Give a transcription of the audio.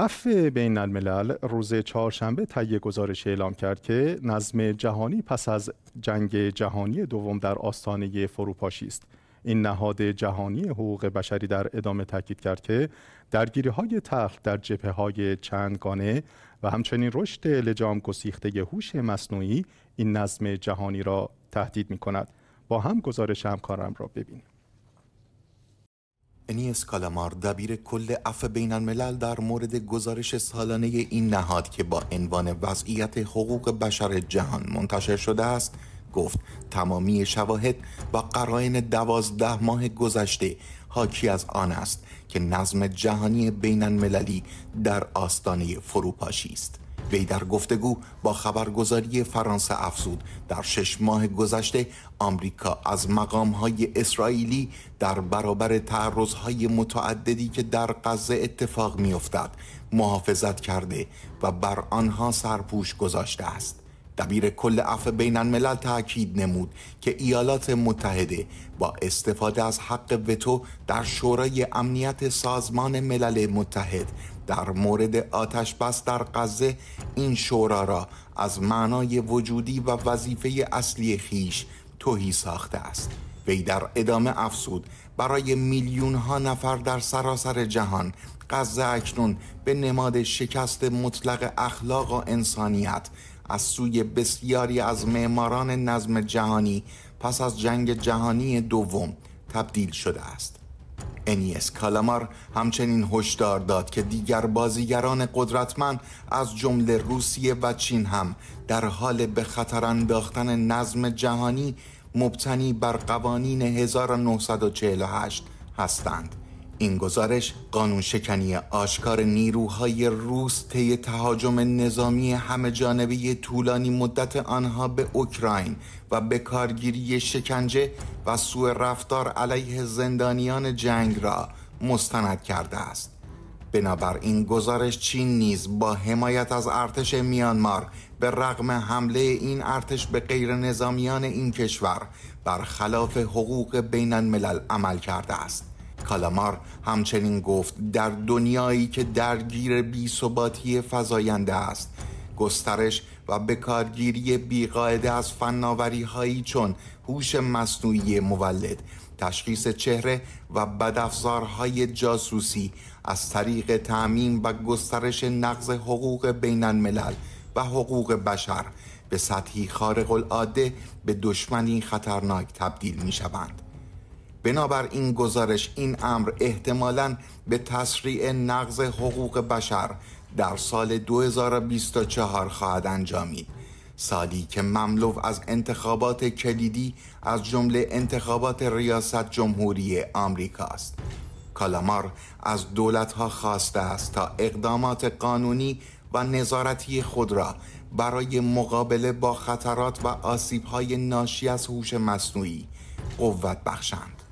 اف بین الملل روز چهارشنبه تهیه گزارش اعلام کرد که نظم جهانی پس از جنگ جهانی دوم در آستانه فروپاشی است این نهاد جهانی حقوق بشری در ادامه تاکید کرد که درگیری های تخت، در جبه های چندگانه و همچنین رشد لجام گسیخته هوش مصنوعی این نظم جهانی را تهدید می کند با هم گزارش همکارم را ببینیم اسکالامار دبیر کل اف بین الملل در مورد گزارش سالانه این نهاد که با عنوان وضعیت حقوق بشر جهان منتشر شده است گفت تمامی شواهد با قرائن دوازده ماه گذشته حاکی از آن است که نظم جهانی بین المللی در آستانه فروپاشی است وی در گفتگو با خبرگزاری فرانسه افزود در شش ماه گذشته آمریکا از های اسرائیلی در برابر تعرضهای متعددی که در غزه اتفاق میافتد محافظت کرده و بر آنها سرپوش گذاشته است دبیر کل عفو بین الملل تاکید نمود که ایالات متحده با استفاده از حق وتو در شورای امنیت سازمان ملل متحد در مورد آتش بس در غزه این شورا را از معنای وجودی و وظیفه اصلی خیش توهی ساخته است وی در ادامه افسود برای میلیون ها نفر در سراسر جهان غزه اکنون به نماد شکست مطلق اخلاق و انسانیت از سوی بسیاری از معماران نظم جهانی پس از جنگ جهانی دوم تبدیل شده است انیس کالامار e همچنین هشدار داد که دیگر بازیگران قدرتمند از جمله روسیه و چین هم در حال به خطر انداختن نظم جهانی مبتنی بر قوانین 1948 هستند این گزارش قانون شکنی آشکار نیروهای روس طی تهاجم نظامی همه جانبه طولانی مدت آنها به اوکراین و به کارگیری شکنجه و سوء رفتار علیه زندانیان جنگ را مستند کرده است. بنابر این گزارش چین نیز با حمایت از ارتش میانمار به رغم حمله این ارتش به غیر نظامیان این کشور بر خلاف حقوق بین الملل عمل کرده است. کالامار همچنین گفت در دنیایی که درگیر بیثباتی فزاینده است گسترش و بکارگیری بیقاعده از فناوری هایی چون هوش مصنوعی مولد تشخیص چهره و بدافزارهای جاسوسی از طریق تعمین و گسترش نقض حقوق بین الملل و حقوق بشر به سطحی خارق العاده به دشمنی خطرناک تبدیل می شوند. بنابر این گزارش این امر احتمالا به تسریع نقض حقوق بشر در سال 2024 خواهد انجامید سالی که مملو از انتخابات کلیدی از جمله انتخابات ریاست جمهوری آمریکا است کالامار از دولتها خواسته است تا اقدامات قانونی و نظارتی خود را برای مقابله با خطرات و آسیبهای ناشی از هوش مصنوعی قوت بخشند